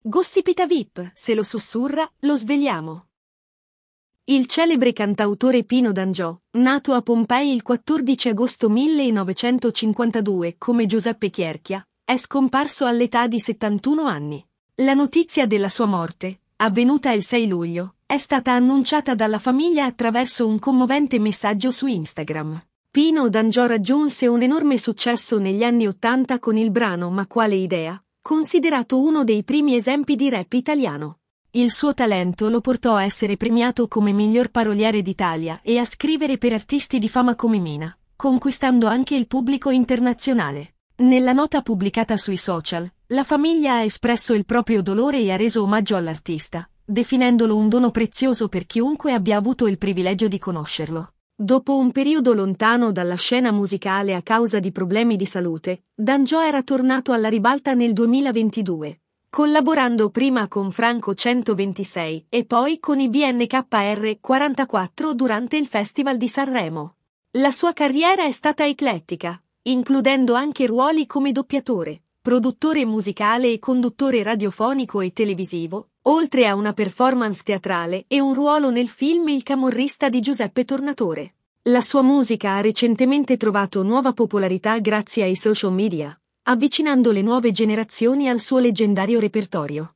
Gossipita VIP, se lo sussurra, lo svegliamo. Il celebre cantautore Pino D'Angiò, nato a Pompei il 14 agosto 1952 come Giuseppe Chierchia, è scomparso all'età di 71 anni. La notizia della sua morte, avvenuta il 6 luglio, è stata annunciata dalla famiglia attraverso un commovente messaggio su Instagram. Pino D'Angiò raggiunse un enorme successo negli anni 80 con il brano Ma quale idea, considerato uno dei primi esempi di rap italiano. Il suo talento lo portò a essere premiato come miglior paroliere d'Italia e a scrivere per artisti di fama come Mina, conquistando anche il pubblico internazionale. Nella nota pubblicata sui social, la famiglia ha espresso il proprio dolore e ha reso omaggio all'artista, definendolo un dono prezioso per chiunque abbia avuto il privilegio di conoscerlo. Dopo un periodo lontano dalla scena musicale a causa di problemi di salute, D'Angio era tornato alla ribalta nel 2022, collaborando prima con Franco 126 e poi con i BNKR 44 durante il Festival di Sanremo. La sua carriera è stata eclettica, includendo anche ruoli come doppiatore, produttore musicale e conduttore radiofonico e televisivo, oltre a una performance teatrale e un ruolo nel film Il camorrista di Giuseppe Tornatore. La sua musica ha recentemente trovato nuova popolarità grazie ai social media, avvicinando le nuove generazioni al suo leggendario repertorio.